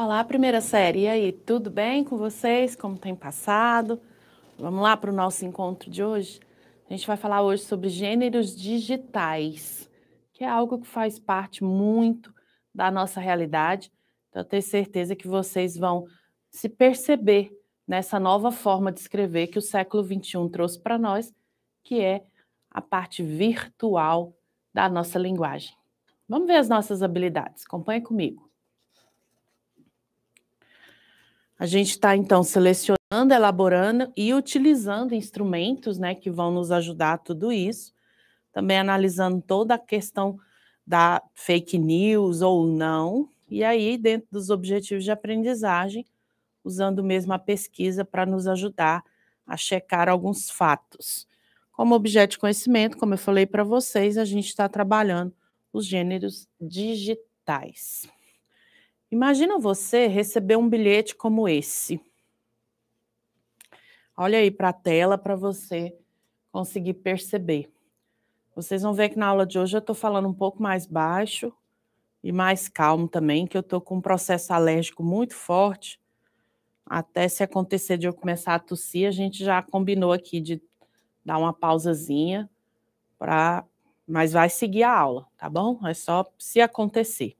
Olá, primeira série. E aí, tudo bem com vocês? Como tem passado? Vamos lá para o nosso encontro de hoje? A gente vai falar hoje sobre gêneros digitais, que é algo que faz parte muito da nossa realidade. Então, eu tenho certeza que vocês vão se perceber nessa nova forma de escrever que o século XXI trouxe para nós, que é a parte virtual da nossa linguagem. Vamos ver as nossas habilidades. Acompanhe comigo. A gente está, então, selecionando, elaborando e utilizando instrumentos né, que vão nos ajudar a tudo isso. Também analisando toda a questão da fake news ou não. E aí, dentro dos objetivos de aprendizagem, usando mesmo a pesquisa para nos ajudar a checar alguns fatos. Como objeto de conhecimento, como eu falei para vocês, a gente está trabalhando os gêneros digitais. Imagina você receber um bilhete como esse. Olha aí para a tela para você conseguir perceber. Vocês vão ver que na aula de hoje eu estou falando um pouco mais baixo e mais calmo também, que eu estou com um processo alérgico muito forte. Até se acontecer de eu começar a tossir, a gente já combinou aqui de dar uma pausazinha mas vai seguir a aula, tá bom? É só se acontecer.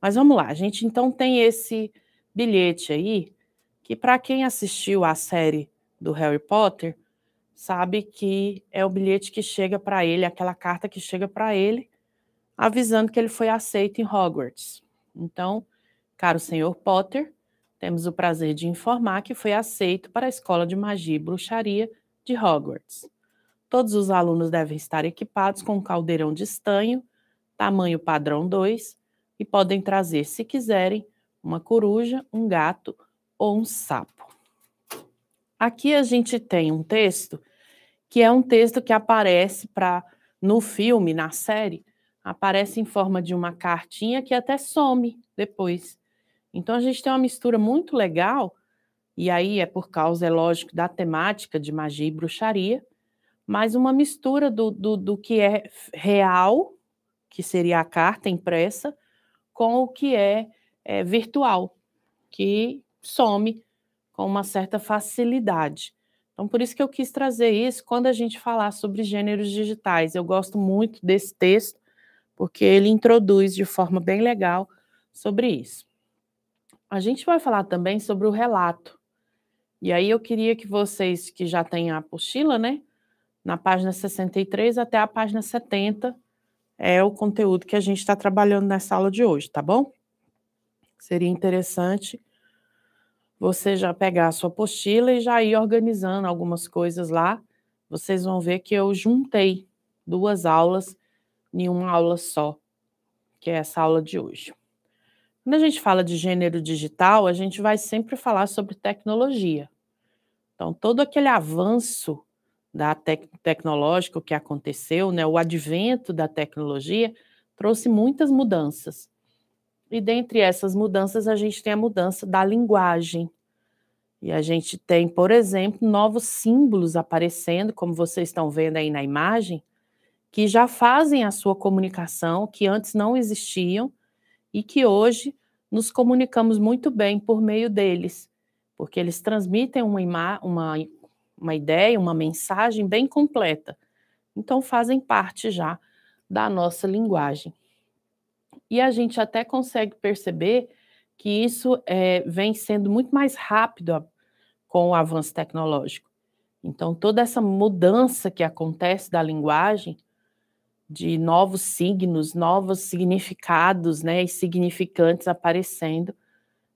Mas vamos lá, a gente então tem esse bilhete aí, que para quem assistiu à série do Harry Potter, sabe que é o bilhete que chega para ele, aquela carta que chega para ele, avisando que ele foi aceito em Hogwarts. Então, caro senhor Potter, temos o prazer de informar que foi aceito para a Escola de Magia e Bruxaria de Hogwarts. Todos os alunos devem estar equipados com um caldeirão de estanho, tamanho padrão 2, e podem trazer, se quiserem, uma coruja, um gato ou um sapo. Aqui a gente tem um texto que é um texto que aparece para no filme, na série, aparece em forma de uma cartinha que até some depois. Então a gente tem uma mistura muito legal, e aí é por causa, é lógico, da temática de magia e bruxaria, mas uma mistura do, do, do que é real, que seria a carta impressa, com o que é, é virtual, que some com uma certa facilidade. Então, por isso que eu quis trazer isso quando a gente falar sobre gêneros digitais. Eu gosto muito desse texto, porque ele introduz de forma bem legal sobre isso. A gente vai falar também sobre o relato. E aí eu queria que vocês que já têm a apostila, né, na página 63 até a página 70, é o conteúdo que a gente está trabalhando nessa aula de hoje, tá bom? Seria interessante você já pegar a sua apostila e já ir organizando algumas coisas lá. Vocês vão ver que eu juntei duas aulas em uma aula só, que é essa aula de hoje. Quando a gente fala de gênero digital, a gente vai sempre falar sobre tecnologia. Então, todo aquele avanço da tec tecnológico que aconteceu, né, o advento da tecnologia trouxe muitas mudanças. E dentre essas mudanças, a gente tem a mudança da linguagem. E a gente tem, por exemplo, novos símbolos aparecendo, como vocês estão vendo aí na imagem, que já fazem a sua comunicação, que antes não existiam e que hoje nos comunicamos muito bem por meio deles, porque eles transmitem uma, uma uma ideia, uma mensagem bem completa. Então, fazem parte já da nossa linguagem. E a gente até consegue perceber que isso é, vem sendo muito mais rápido com o avanço tecnológico. Então, toda essa mudança que acontece da linguagem, de novos signos, novos significados né, e significantes aparecendo,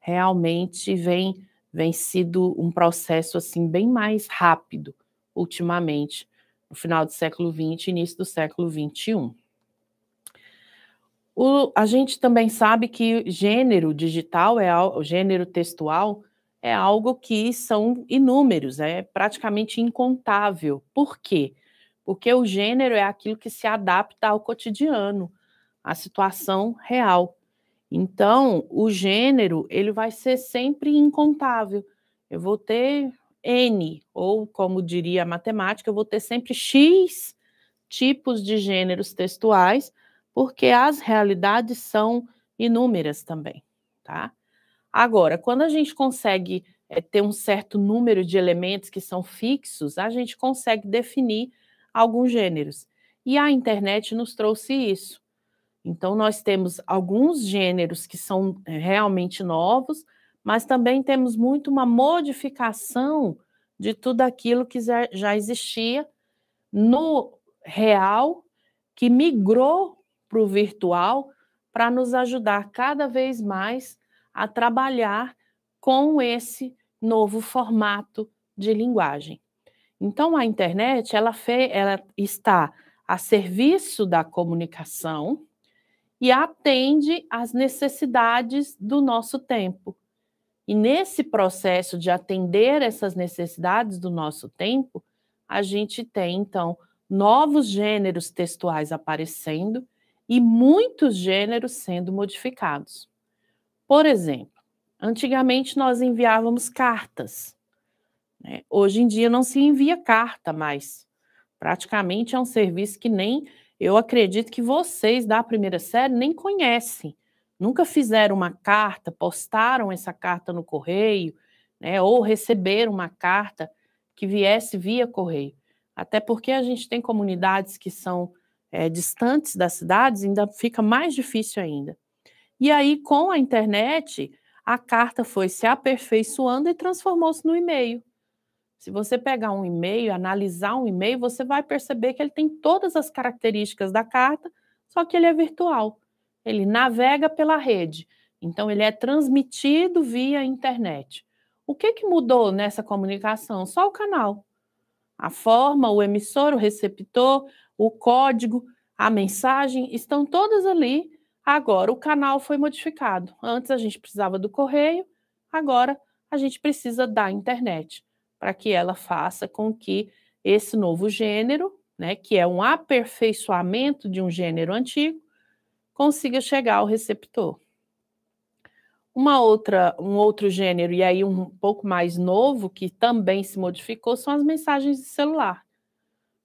realmente vem vem sido um processo assim bem mais rápido ultimamente, no final do século XX e início do século XXI. O, a gente também sabe que gênero digital é o gênero textual é algo que são inúmeros, é praticamente incontável. Por quê? Porque o gênero é aquilo que se adapta ao cotidiano, à situação real. Então, o gênero ele vai ser sempre incontável. Eu vou ter N, ou como diria a matemática, eu vou ter sempre X tipos de gêneros textuais, porque as realidades são inúmeras também, tá? Agora, quando a gente consegue é, ter um certo número de elementos que são fixos, a gente consegue definir alguns gêneros. E a internet nos trouxe isso. Então, nós temos alguns gêneros que são é, realmente novos, mas também temos muito uma modificação de tudo aquilo que já existia no real, que migrou para o virtual, para nos ajudar cada vez mais a trabalhar com esse novo formato de linguagem. Então, a internet ela, ela está a serviço da comunicação, e atende às necessidades do nosso tempo. E nesse processo de atender essas necessidades do nosso tempo, a gente tem então novos gêneros textuais aparecendo e muitos gêneros sendo modificados. Por exemplo, antigamente nós enviávamos cartas. Né? Hoje em dia não se envia carta mais. Praticamente é um serviço que nem eu acredito que vocês da primeira série nem conhecem, nunca fizeram uma carta, postaram essa carta no correio, né, ou receberam uma carta que viesse via correio. Até porque a gente tem comunidades que são é, distantes das cidades, ainda fica mais difícil ainda. E aí, com a internet, a carta foi se aperfeiçoando e transformou-se no e-mail. Se você pegar um e-mail, analisar um e-mail, você vai perceber que ele tem todas as características da carta, só que ele é virtual. Ele navega pela rede. Então, ele é transmitido via internet. O que, que mudou nessa comunicação? Só o canal. A forma, o emissor, o receptor, o código, a mensagem, estão todas ali. Agora, o canal foi modificado. Antes a gente precisava do correio, agora a gente precisa da internet para que ela faça com que esse novo gênero, né, que é um aperfeiçoamento de um gênero antigo, consiga chegar ao receptor. Uma outra, um outro gênero, e aí um pouco mais novo, que também se modificou, são as mensagens de celular.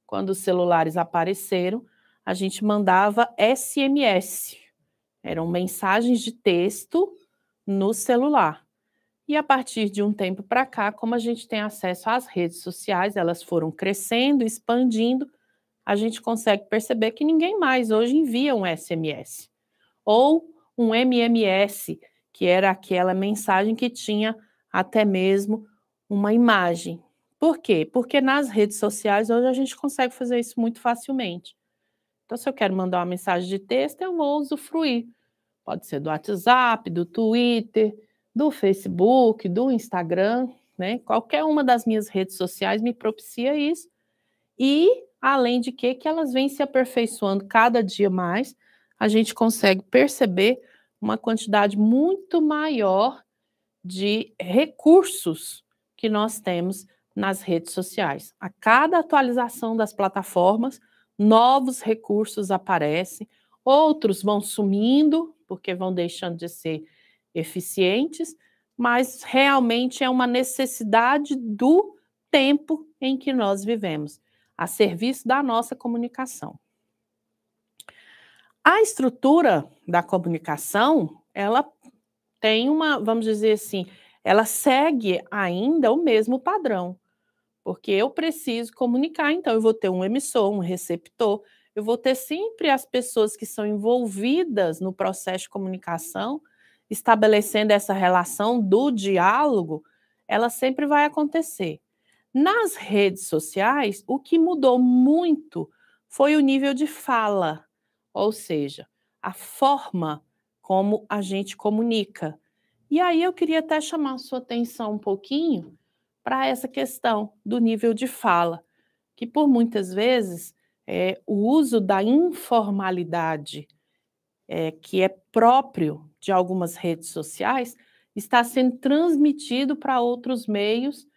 Quando os celulares apareceram, a gente mandava SMS. Eram mensagens de texto no celular. E a partir de um tempo para cá, como a gente tem acesso às redes sociais, elas foram crescendo, expandindo, a gente consegue perceber que ninguém mais hoje envia um SMS ou um MMS, que era aquela mensagem que tinha até mesmo uma imagem. Por quê? Porque nas redes sociais hoje a gente consegue fazer isso muito facilmente. Então, se eu quero mandar uma mensagem de texto, eu vou usufruir. Pode ser do WhatsApp, do Twitter, do Facebook, do Instagram, né? Qualquer uma das minhas redes sociais me propicia isso. E além de que, que elas vêm se aperfeiçoando cada dia mais, a gente consegue perceber uma quantidade muito maior de recursos que nós temos nas redes sociais. A cada atualização das plataformas, novos recursos aparecem, outros vão sumindo, porque vão deixando de ser eficientes, mas realmente é uma necessidade do tempo em que nós vivemos, a serviço da nossa comunicação. A estrutura da comunicação, ela tem uma, vamos dizer assim, ela segue ainda o mesmo padrão, porque eu preciso comunicar, então eu vou ter um emissor, um receptor, eu vou ter sempre as pessoas que são envolvidas no processo de comunicação, estabelecendo essa relação do diálogo, ela sempre vai acontecer. Nas redes sociais, o que mudou muito foi o nível de fala, ou seja, a forma como a gente comunica. E aí eu queria até chamar a sua atenção um pouquinho para essa questão do nível de fala, que por muitas vezes é, o uso da informalidade é, que é próprio de algumas redes sociais está sendo transmitido para outros meios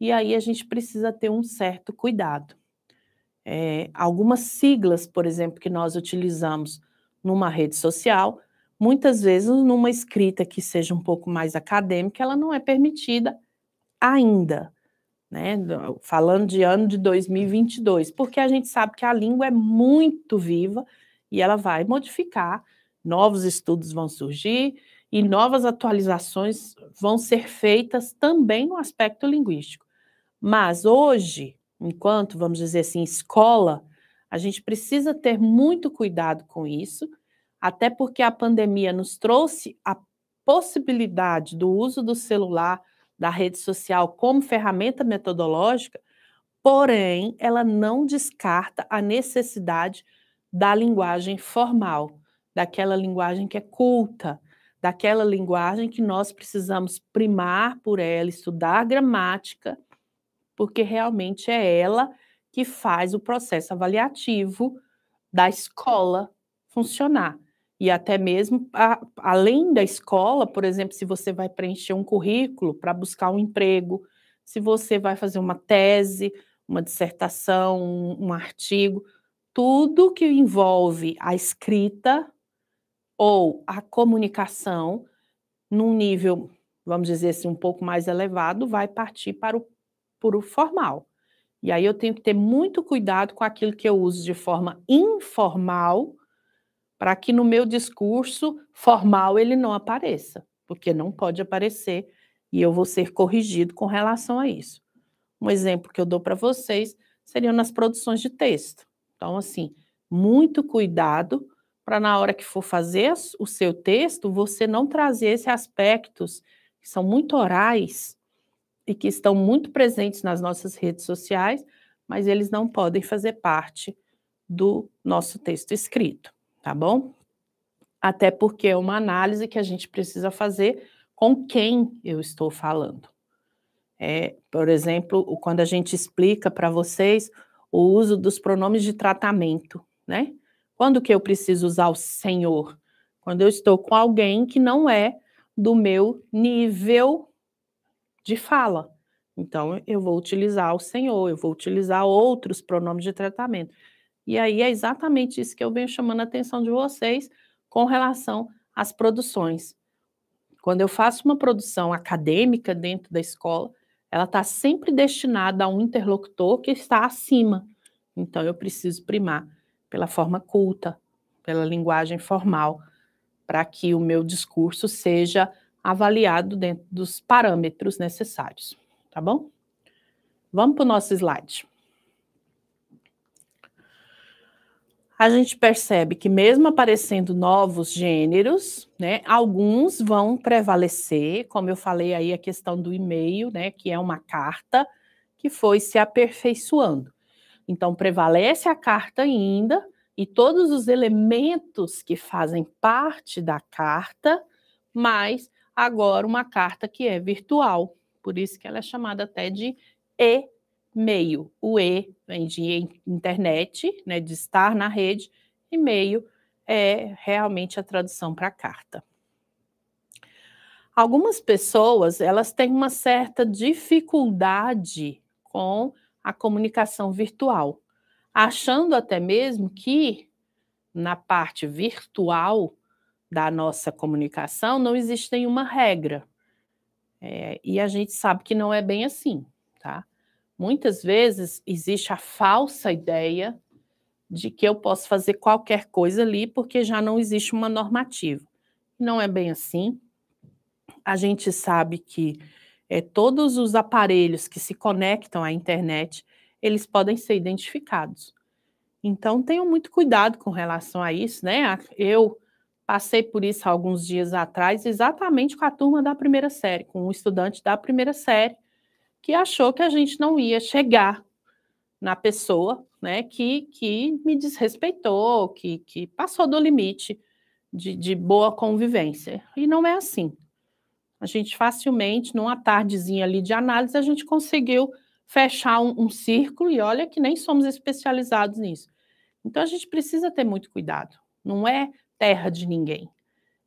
e aí a gente precisa ter um certo cuidado. É, algumas siglas, por exemplo, que nós utilizamos numa rede social, muitas vezes numa escrita que seja um pouco mais acadêmica, ela não é permitida ainda, né? Falando de ano de 2022, porque a gente sabe que a língua é muito viva e ela vai modificar Novos estudos vão surgir e uhum. novas atualizações vão ser feitas também no aspecto linguístico. Mas hoje, enquanto, vamos dizer assim, escola, a gente precisa ter muito cuidado com isso, até porque a pandemia nos trouxe a possibilidade do uso do celular, da rede social como ferramenta metodológica, porém, ela não descarta a necessidade da linguagem formal daquela linguagem que é culta, daquela linguagem que nós precisamos primar por ela, estudar a gramática, porque realmente é ela que faz o processo avaliativo da escola funcionar. E até mesmo a, além da escola, por exemplo, se você vai preencher um currículo para buscar um emprego, se você vai fazer uma tese, uma dissertação, um, um artigo, tudo que envolve a escrita ou a comunicação num nível, vamos dizer assim, um pouco mais elevado, vai partir para o puro formal. E aí eu tenho que ter muito cuidado com aquilo que eu uso de forma informal, para que no meu discurso formal ele não apareça, porque não pode aparecer e eu vou ser corrigido com relação a isso. Um exemplo que eu dou para vocês seriam nas produções de texto. Então, assim, muito cuidado para na hora que for fazer o seu texto, você não trazer esses aspectos que são muito orais e que estão muito presentes nas nossas redes sociais, mas eles não podem fazer parte do nosso texto escrito, tá bom? Até porque é uma análise que a gente precisa fazer com quem eu estou falando. É, por exemplo, quando a gente explica para vocês o uso dos pronomes de tratamento, né? Quando que eu preciso usar o Senhor? Quando eu estou com alguém que não é do meu nível de fala. Então, eu vou utilizar o Senhor, eu vou utilizar outros pronomes de tratamento. E aí é exatamente isso que eu venho chamando a atenção de vocês com relação às produções. Quando eu faço uma produção acadêmica dentro da escola, ela está sempre destinada a um interlocutor que está acima. Então, eu preciso primar pela forma culta, pela linguagem formal, para que o meu discurso seja avaliado dentro dos parâmetros necessários, tá bom? Vamos para o nosso slide. A gente percebe que, mesmo aparecendo novos gêneros, né, alguns vão prevalecer, como eu falei aí, a questão do e-mail, né, que é uma carta que foi se aperfeiçoando. Então, prevalece a carta ainda e todos os elementos que fazem parte da carta, mas agora uma carta que é virtual. Por isso que ela é chamada até de e-mail. O e vem de internet, né, de estar na rede, e mail é realmente a tradução para carta. Algumas pessoas, elas têm uma certa dificuldade com a comunicação virtual, achando até mesmo que na parte virtual da nossa comunicação não existe nenhuma regra. É, e a gente sabe que não é bem assim, tá? Muitas vezes existe a falsa ideia de que eu posso fazer qualquer coisa ali porque já não existe uma normativa. Não é bem assim. A gente sabe que é, todos os aparelhos que se conectam à internet, eles podem ser identificados. Então, tenham muito cuidado com relação a isso, né? Eu passei por isso alguns dias atrás, exatamente com a turma da primeira série, com um estudante da primeira série, que achou que a gente não ia chegar na pessoa, né, que, que me desrespeitou, que, que passou do limite de, de boa convivência. E não é assim a gente facilmente, numa tardezinha ali de análise, a gente conseguiu fechar um, um círculo e olha que nem somos especializados nisso. Então a gente precisa ter muito cuidado. Não é terra de ninguém.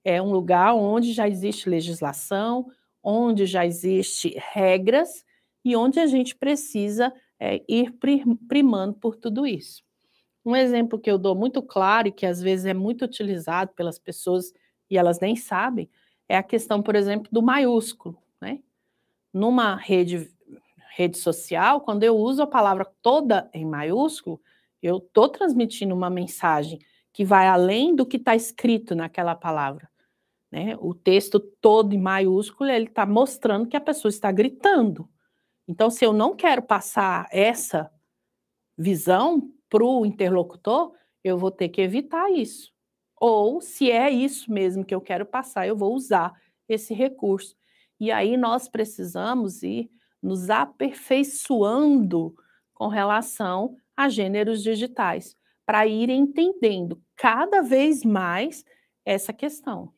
É um lugar onde já existe legislação, onde já existe regras e onde a gente precisa é, ir primando por tudo isso. Um exemplo que eu dou muito claro e que às vezes é muito utilizado pelas pessoas e elas nem sabem é a questão, por exemplo, do maiúsculo. Né? Numa rede, rede social, quando eu uso a palavra toda em maiúsculo, eu estou transmitindo uma mensagem que vai além do que está escrito naquela palavra. Né? O texto todo em maiúsculo, ele está mostrando que a pessoa está gritando. Então, se eu não quero passar essa visão para o interlocutor, eu vou ter que evitar isso ou se é isso mesmo que eu quero passar, eu vou usar esse recurso. E aí nós precisamos ir nos aperfeiçoando com relação a gêneros digitais, para ir entendendo cada vez mais essa questão.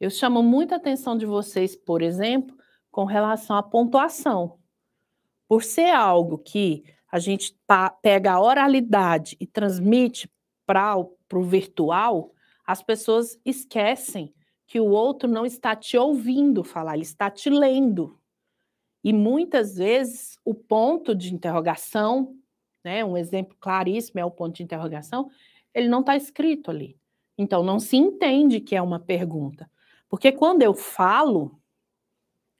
Eu chamo muita atenção de vocês, por exemplo, com relação à pontuação. Por ser algo que a gente pega a oralidade e transmite para o para o virtual, as pessoas esquecem que o outro não está te ouvindo falar, ele está te lendo. E muitas vezes o ponto de interrogação, né, um exemplo claríssimo é o ponto de interrogação, ele não está escrito ali. Então não se entende que é uma pergunta. Porque quando eu falo,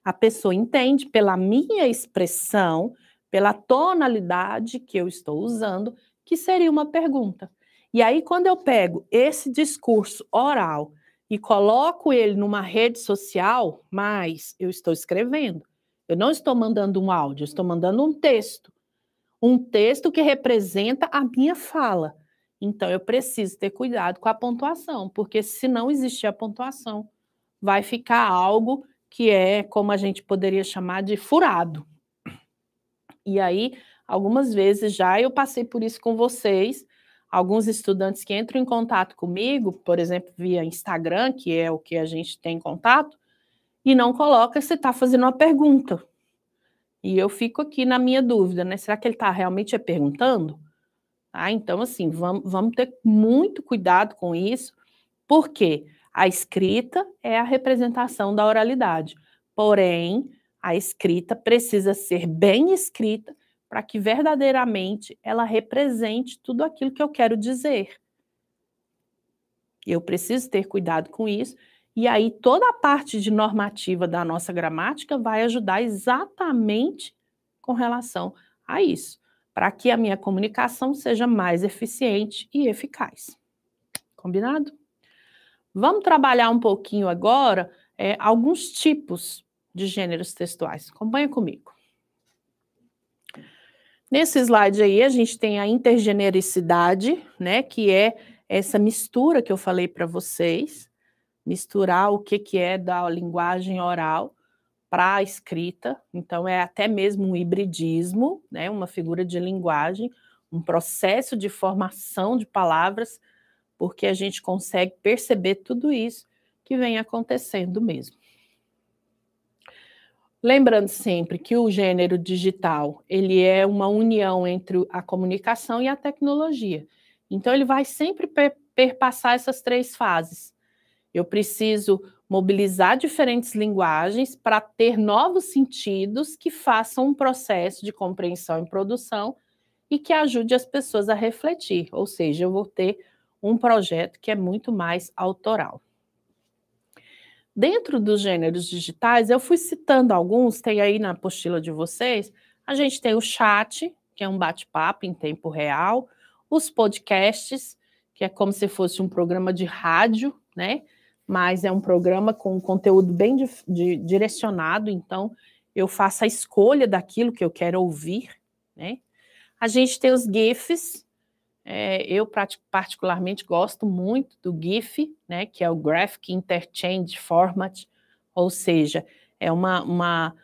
a pessoa entende pela minha expressão, pela tonalidade que eu estou usando, que seria uma pergunta. E aí, quando eu pego esse discurso oral e coloco ele numa rede social, mas eu estou escrevendo. Eu não estou mandando um áudio, eu estou mandando um texto. Um texto que representa a minha fala. Então, eu preciso ter cuidado com a pontuação, porque se não existir a pontuação, vai ficar algo que é como a gente poderia chamar de furado. E aí, algumas vezes já eu passei por isso com vocês, alguns estudantes que entram em contato comigo, por exemplo, via Instagram, que é o que a gente tem contato, e não coloca se está fazendo uma pergunta. E eu fico aqui na minha dúvida, né? Será que ele está realmente é perguntando? Ah, então, assim, vamos, vamos ter muito cuidado com isso, porque a escrita é a representação da oralidade. Porém, a escrita precisa ser bem escrita para que verdadeiramente ela represente tudo aquilo que eu quero dizer. Eu preciso ter cuidado com isso. E aí, toda a parte de normativa da nossa gramática vai ajudar exatamente com relação a isso, para que a minha comunicação seja mais eficiente e eficaz. Combinado? Vamos trabalhar um pouquinho agora é, alguns tipos de gêneros textuais. Acompanha comigo. Nesse slide aí, a gente tem a intergenericidade, né, que é essa mistura que eu falei para vocês, misturar o que, que é da linguagem oral para a escrita, então é até mesmo um hibridismo, né, uma figura de linguagem, um processo de formação de palavras, porque a gente consegue perceber tudo isso que vem acontecendo mesmo. Lembrando sempre que o gênero digital, ele é uma união entre a comunicação e a tecnologia. Então ele vai sempre per perpassar essas três fases. Eu preciso mobilizar diferentes linguagens para ter novos sentidos que façam um processo de compreensão e produção e que ajude as pessoas a refletir, ou seja, eu vou ter um projeto que é muito mais autoral. Dentro dos gêneros digitais, eu fui citando alguns, tem aí na apostila de vocês. A gente tem o chat, que é um bate-papo em tempo real, os podcasts, que é como se fosse um programa de rádio, né? Mas é um programa com conteúdo bem de, de, direcionado, então eu faço a escolha daquilo que eu quero ouvir, né? A gente tem os GIFs, é, eu particularmente gosto muito do GIF, né, que é o Graphic Interchange Format, ou seja, é uma, uma,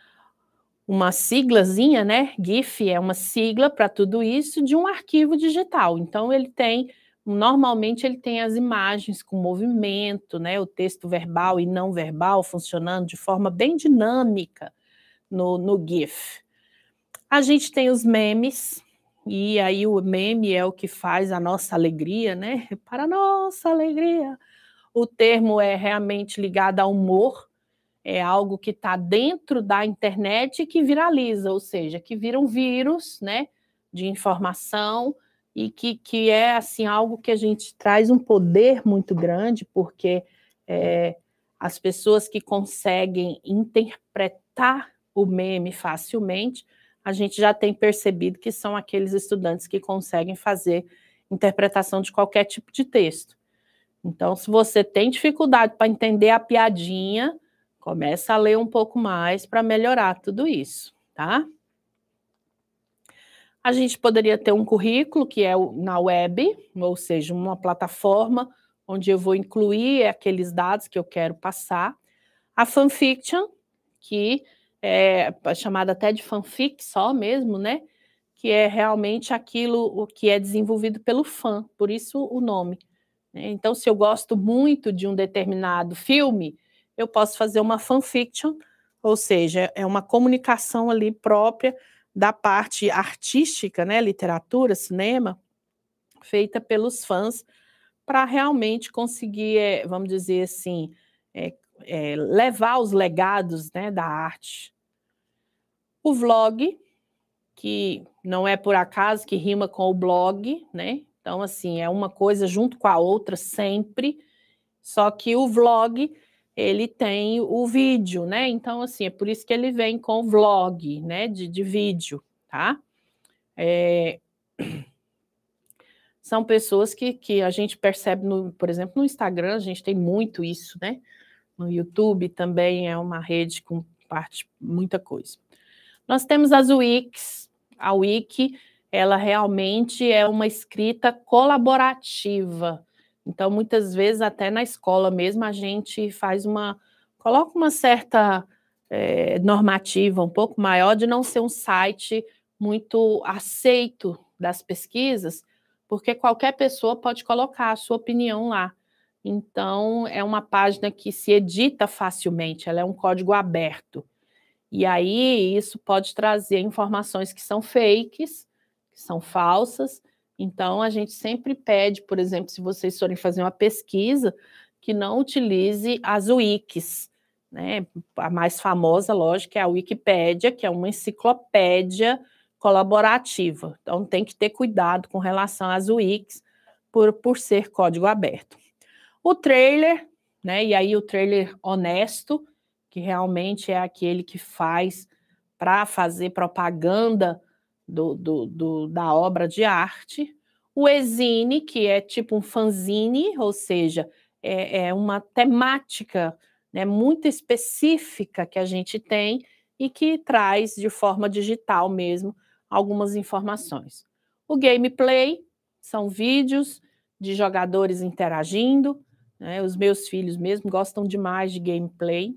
uma siglazinha, né? GIF é uma sigla para tudo isso de um arquivo digital. Então ele tem, normalmente ele tem as imagens com movimento, né? O texto verbal e não verbal funcionando de forma bem dinâmica no, no GIF. A gente tem os memes, e aí o meme é o que faz a nossa alegria, né? Para nossa alegria. O termo é realmente ligado ao humor, é algo que está dentro da internet e que viraliza, ou seja, que vira um vírus, né? De informação e que, que é assim algo que a gente traz um poder muito grande, porque é, as pessoas que conseguem interpretar o meme facilmente a gente já tem percebido que são aqueles estudantes que conseguem fazer interpretação de qualquer tipo de texto. Então, se você tem dificuldade para entender a piadinha, começa a ler um pouco mais para melhorar tudo isso, tá? A gente poderia ter um currículo que é na web, ou seja, uma plataforma onde eu vou incluir aqueles dados que eu quero passar. A fanfiction, que é, chamada até de fanfic só mesmo, né? Que é realmente aquilo o que é desenvolvido pelo fã, por isso o nome. Né? Então, se eu gosto muito de um determinado filme, eu posso fazer uma fanfiction, ou seja, é uma comunicação ali própria da parte artística, né? Literatura, cinema, feita pelos fãs para realmente conseguir, é, vamos dizer assim, é, é, levar os legados né, da arte. O vlog, que não é por acaso que rima com o blog, né? Então, assim, é uma coisa junto com a outra sempre, só que o vlog ele tem o vídeo, né? Então, assim, é por isso que ele vem com vlog, né? De, de vídeo, tá? É... São pessoas que, que a gente percebe, no, por exemplo, no Instagram, a gente tem muito isso, né? no YouTube também é uma rede com parte muita coisa. Nós temos as wikis. A wiki, ela realmente é uma escrita colaborativa. Então, muitas vezes, até na escola mesmo, a gente faz uma. coloca uma certa é, normativa um pouco maior de não ser um site muito aceito das pesquisas, porque qualquer pessoa pode colocar a sua opinião lá. Então, é uma página que se edita facilmente, ela é um código aberto. E aí, isso pode trazer informações que são fakes, que são falsas. Então, a gente sempre pede, por exemplo, se vocês forem fazer uma pesquisa, que não utilize as wikis. Né? A mais famosa, lógico, é a Wikipédia, que é uma enciclopédia colaborativa. Então, tem que ter cuidado com relação às wikis, por, por ser código aberto. O trailer, né? E aí o trailer honesto, que realmente é aquele que faz para fazer propaganda do, do, do, da obra de arte. O exine, que é tipo um fanzine, ou seja, é, é uma temática né, muito específica que a gente tem e que traz de forma digital mesmo algumas informações. O gameplay são vídeos de jogadores interagindo, né? Os meus filhos mesmo gostam demais de gameplay.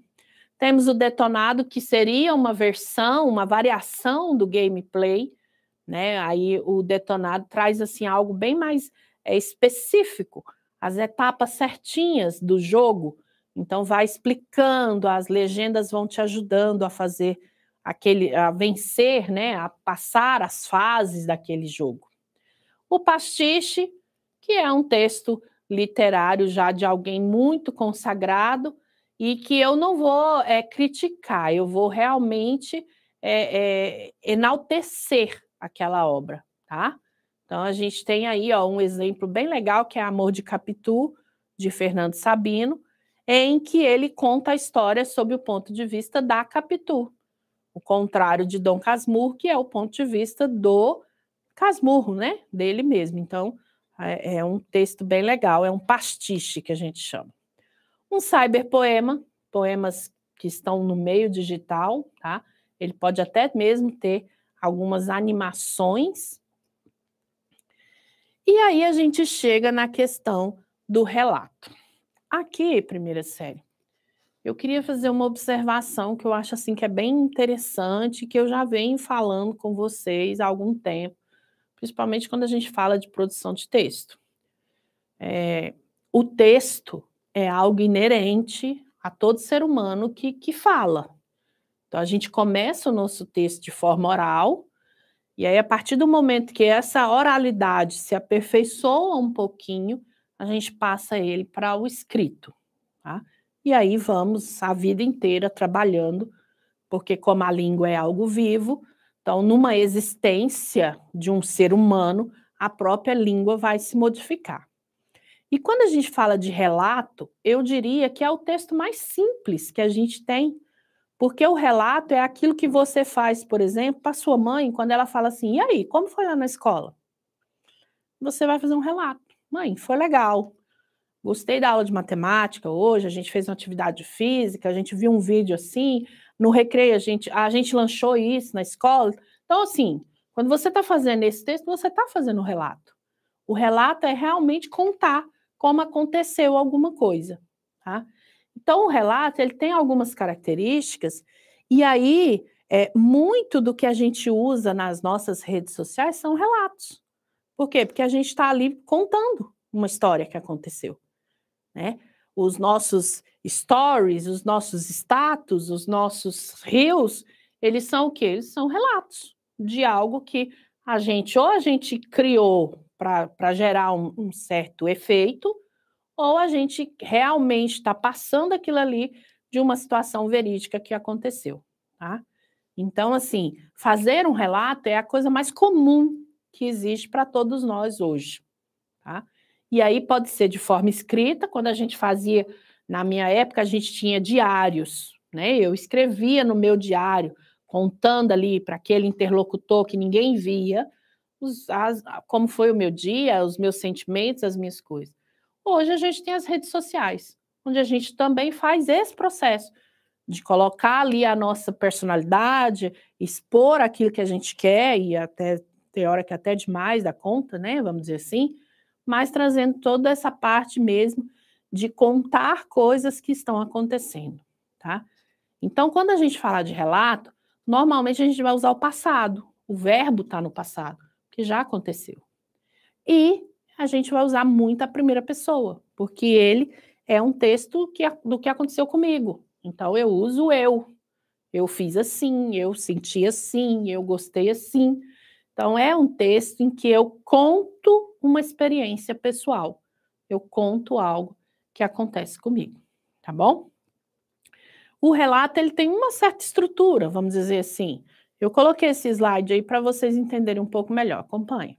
Temos o detonado, que seria uma versão, uma variação do gameplay. Né? Aí o detonado traz assim algo bem mais é, específico, as etapas certinhas do jogo. Então vai explicando, as legendas vão te ajudando a fazer aquele, a vencer, né, a passar as fases daquele jogo. O pastiche, que é um texto literário já de alguém muito consagrado e que eu não vou é, criticar, eu vou realmente é, é, enaltecer aquela obra, tá? Então a gente tem aí ó, um exemplo bem legal que é Amor de Capitu, de Fernando Sabino, em que ele conta a história sob o ponto de vista da Capitu, o contrário de Dom Casmurro, que é o ponto de vista do Casmurro, né? Dele mesmo. Então, é, é, um texto bem legal, é um pastiche que a gente chama. Um cyberpoema, poemas que estão no meio digital, tá? Ele pode até mesmo ter algumas animações. E aí a gente chega na questão do relato. Aqui, primeira série, eu queria fazer uma observação que eu acho assim que é bem interessante, que eu já venho falando com vocês há algum tempo, principalmente quando a gente fala de produção de texto. É, o texto é algo inerente a todo ser humano que, que fala. Então, a gente começa o nosso texto de forma oral, e aí, a partir do momento que essa oralidade se aperfeiçoa um pouquinho, a gente passa ele para o escrito. Tá? E aí vamos a vida inteira trabalhando, porque como a língua é algo vivo, então, numa existência de um ser humano, a própria língua vai se modificar. E quando a gente fala de relato, eu diria que é o texto mais simples que a gente tem, porque o relato é aquilo que você faz, por exemplo, para sua mãe, quando ela fala assim: e aí, como foi lá na escola? Você vai fazer um relato. Mãe, foi legal. Gostei da aula de matemática hoje, a gente fez uma atividade física, a gente viu um vídeo assim, no recreio a gente, a gente lanchou isso na escola. Então, assim, quando você está fazendo esse texto, você está fazendo um relato. O relato é realmente contar como aconteceu alguma coisa, tá? Então, o relato, ele tem algumas características, e aí, é, muito do que a gente usa nas nossas redes sociais são relatos. Por quê? Porque a gente está ali contando uma história que aconteceu, né? os nossos stories, os nossos status, os nossos reels, eles são o quê? Eles são relatos de algo que a gente ou a gente criou para gerar um, um certo efeito, ou a gente realmente está passando aquilo ali de uma situação verídica que aconteceu, tá? Então, assim, fazer um relato é a coisa mais comum que existe para todos nós hoje, tá? E aí pode ser de forma escrita, quando a gente fazia, na minha época, a gente tinha diários, né? Eu escrevia no meu diário, contando ali para aquele interlocutor que ninguém via, os, as, como foi o meu dia, os meus sentimentos, as minhas coisas. Hoje a gente tem as redes sociais, onde a gente também faz esse processo de colocar ali a nossa personalidade, expor aquilo que a gente quer e até tem hora que até demais da conta, né? Vamos dizer assim mas trazendo toda essa parte mesmo de contar coisas que estão acontecendo, tá? Então, quando a gente falar de relato, normalmente a gente vai usar o passado, o verbo está no passado, que já aconteceu. E a gente vai usar muito a primeira pessoa, porque ele é um texto que, do que aconteceu comigo. Então, eu uso eu. Eu fiz assim, eu senti assim, eu gostei assim. Então, é um texto em que eu conto uma experiência pessoal. Eu conto algo que acontece comigo, tá bom? O relato ele tem uma certa estrutura, vamos dizer assim. Eu coloquei esse slide aí para vocês entenderem um pouco melhor. Acompanhe.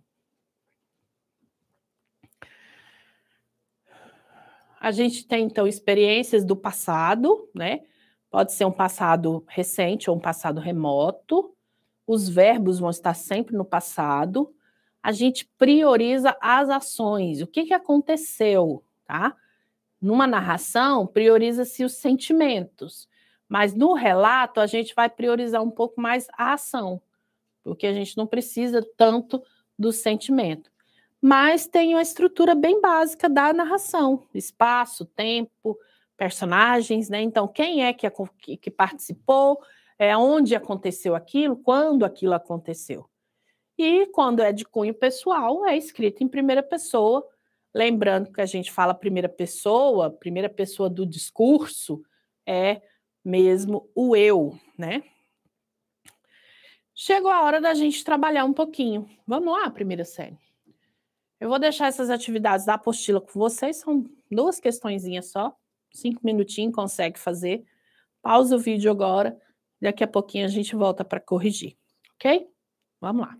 A gente tem então experiências do passado, né? Pode ser um passado recente ou um passado remoto os verbos vão estar sempre no passado, a gente prioriza as ações, o que, que aconteceu, tá? Numa narração, prioriza-se os sentimentos, mas no relato a gente vai priorizar um pouco mais a ação, porque a gente não precisa tanto do sentimento. Mas tem uma estrutura bem básica da narração: espaço, tempo, personagens, né? Então, quem é que, que participou, é onde aconteceu aquilo, quando aquilo aconteceu. E quando é de cunho pessoal, é escrito em primeira pessoa. Lembrando que a gente fala primeira pessoa, primeira pessoa do discurso é mesmo o eu, né? Chegou a hora da gente trabalhar um pouquinho. Vamos lá, primeira série. Eu vou deixar essas atividades da apostila com vocês, são duas questõezinhas só, cinco minutinhos, consegue fazer. Pausa o vídeo agora Daqui a pouquinho a gente volta para corrigir, ok? Vamos lá.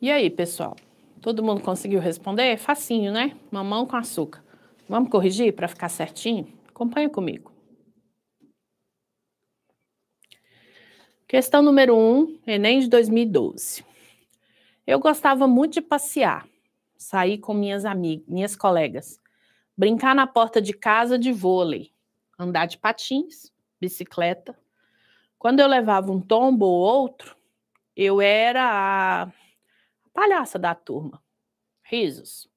E aí, pessoal? Todo mundo conseguiu responder? Facinho, né? Mamão com açúcar. Vamos corrigir para ficar certinho? Acompanha comigo. Questão número 1, um, Enem de 2012. Eu gostava muito de passear, sair com minhas amigas, minhas colegas, brincar na porta de casa de vôlei, andar de patins, bicicleta. Quando eu levava um tombo ou outro, eu era a palhaça da turma. Risos.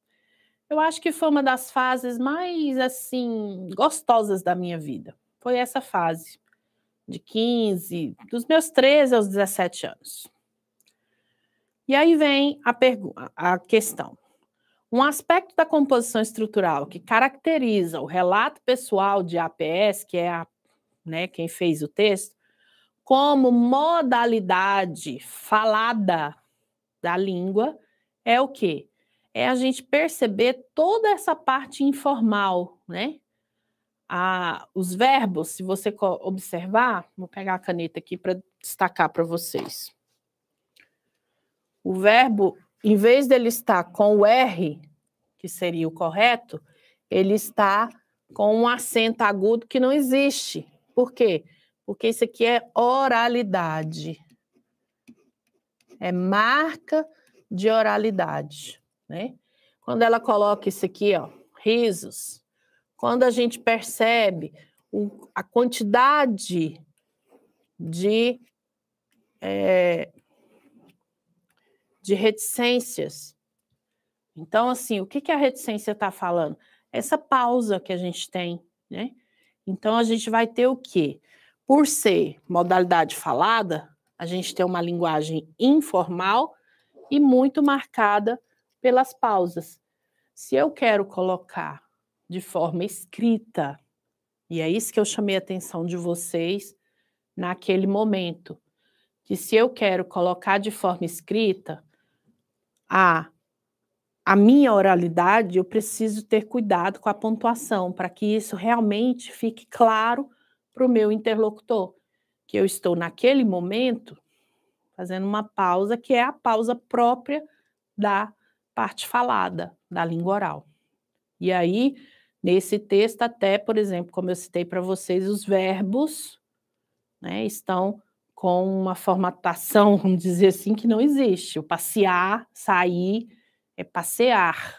Eu acho que foi uma das fases mais assim gostosas da minha vida. Foi essa fase de 15, dos meus 13 aos 17 anos. E aí vem a, a questão. Um aspecto da composição estrutural que caracteriza o relato pessoal de APS, que é a, né, quem fez o texto, como modalidade falada da língua, é o quê? É a gente perceber toda essa parte informal, né? A, os verbos, se você observar, vou pegar a caneta aqui para destacar para vocês o verbo, em vez dele estar com o R, que seria o correto, ele está com um acento agudo que não existe. Por quê? Porque isso aqui é oralidade. É marca de oralidade, né? Quando ela coloca isso aqui, ó, risos, quando a gente percebe o, a quantidade de é, de reticências. Então, assim, o que, que a reticência está falando? Essa pausa que a gente tem, né? Então, a gente vai ter o quê? Por ser modalidade falada, a gente tem uma linguagem informal e muito marcada pelas pausas. Se eu quero colocar de forma escrita, e é isso que eu chamei a atenção de vocês naquele momento, que se eu quero colocar de forma escrita, a a minha oralidade, eu preciso ter cuidado com a pontuação para que isso realmente fique claro para o meu interlocutor, que eu estou naquele momento fazendo uma pausa que é a pausa própria da parte falada, da língua oral. E aí, nesse texto até, por exemplo, como eu citei para vocês, os verbos né, estão com uma formatação, vamos dizer assim, que não existe. O passear, sair, é passear.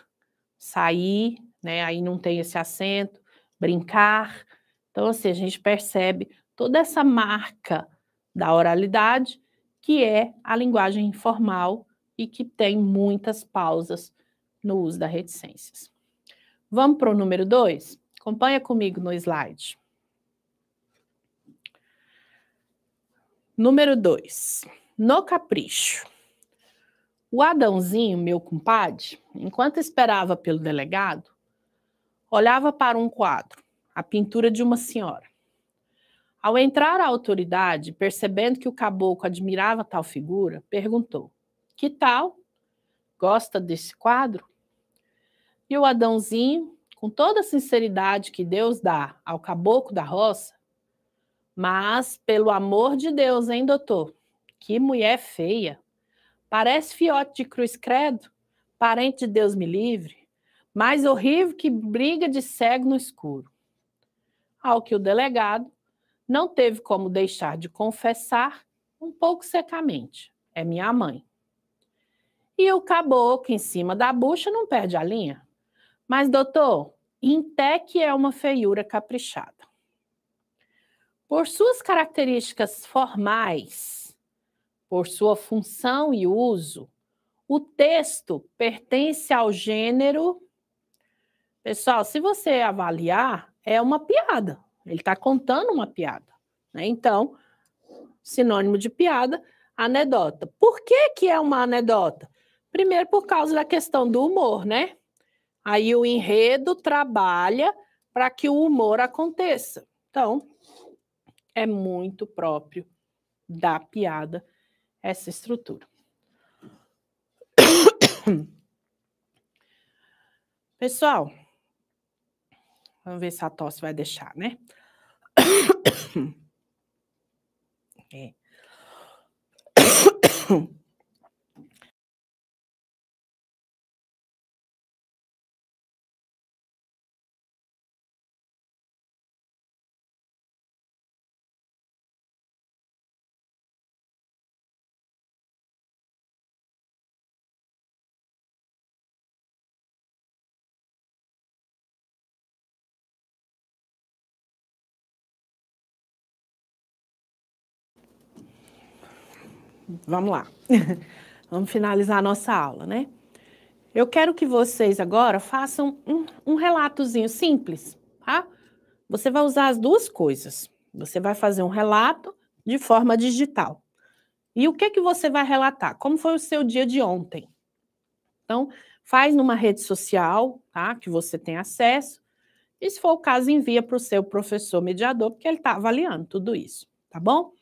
Sair, né? aí não tem esse acento, brincar. Então, assim, a gente percebe toda essa marca da oralidade, que é a linguagem informal e que tem muitas pausas no uso das reticências. Vamos para o número 2? Acompanha comigo no slide. Número 2. No capricho. O Adãozinho, meu compadre, enquanto esperava pelo delegado, olhava para um quadro, a pintura de uma senhora. Ao entrar a autoridade, percebendo que o caboclo admirava tal figura, perguntou: Que tal? Gosta desse quadro? E o Adãozinho, com toda a sinceridade que Deus dá ao caboclo da roça, mas, pelo amor de Deus, hein, doutor? Que mulher feia. Parece fiote de cruz credo, parente de Deus me livre, mais horrível que briga de cego no escuro. Ao que o delegado não teve como deixar de confessar, um pouco secamente: é minha mãe. E o caboclo em cima da bucha não perde a linha. Mas, doutor, Intec é uma feiura caprichada. Por suas características formais, por sua função e uso, o texto pertence ao gênero. Pessoal, se você avaliar, é uma piada. Ele está contando uma piada. Né? Então, sinônimo de piada, anedota. Por que, que é uma anedota? Primeiro, por causa da questão do humor, né? Aí o enredo trabalha para que o humor aconteça. Então, é muito próprio da piada essa estrutura. Pessoal, vamos ver se a tosse vai deixar, né? É. vamos lá. vamos finalizar a nossa aula, né? Eu quero que vocês agora façam um, um relatozinho simples, tá? Você vai usar as duas coisas. Você vai fazer um relato de forma digital. E o que que você vai relatar? Como foi o seu dia de ontem? Então, faz numa rede social, tá? Que você tem acesso. E se for o caso, envia para o seu professor mediador, porque ele está avaliando tudo isso, tá bom?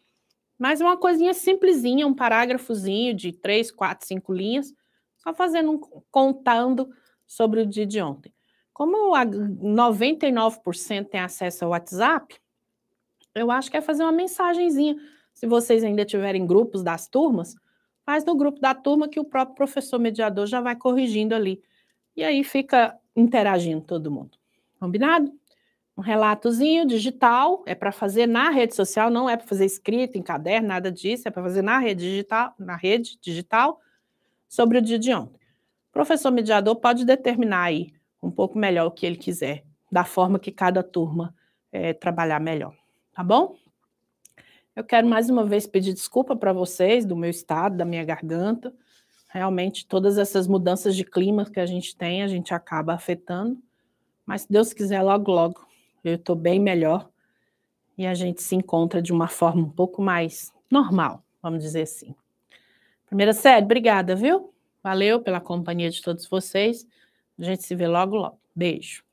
Mas é uma coisinha simplesinha, um parágrafozinho de três, quatro, cinco linhas, só fazendo contando sobre o dia de ontem. Como 99% tem acesso ao WhatsApp, eu acho que é fazer uma mensagenzinha. Se vocês ainda tiverem grupos das turmas, faz no grupo da turma que o próprio professor mediador já vai corrigindo ali. E aí fica interagindo todo mundo. Combinado? um relatozinho digital, é para fazer na rede social, não é para fazer escrito em caderno, nada disso, é para fazer na rede digital, na rede digital, sobre o dia de ontem. O professor mediador pode determinar aí um pouco melhor o que ele quiser, da forma que cada turma é, trabalhar melhor, tá bom? Eu quero mais uma vez pedir desculpa para vocês do meu estado, da minha garganta. Realmente, todas essas mudanças de clima que a gente tem, a gente acaba afetando. Mas se Deus quiser, logo, logo eu estou bem melhor e a gente se encontra de uma forma um pouco mais normal, vamos dizer assim. Primeira série, obrigada, viu? Valeu pela companhia de todos vocês. A gente se vê logo, logo. Beijo.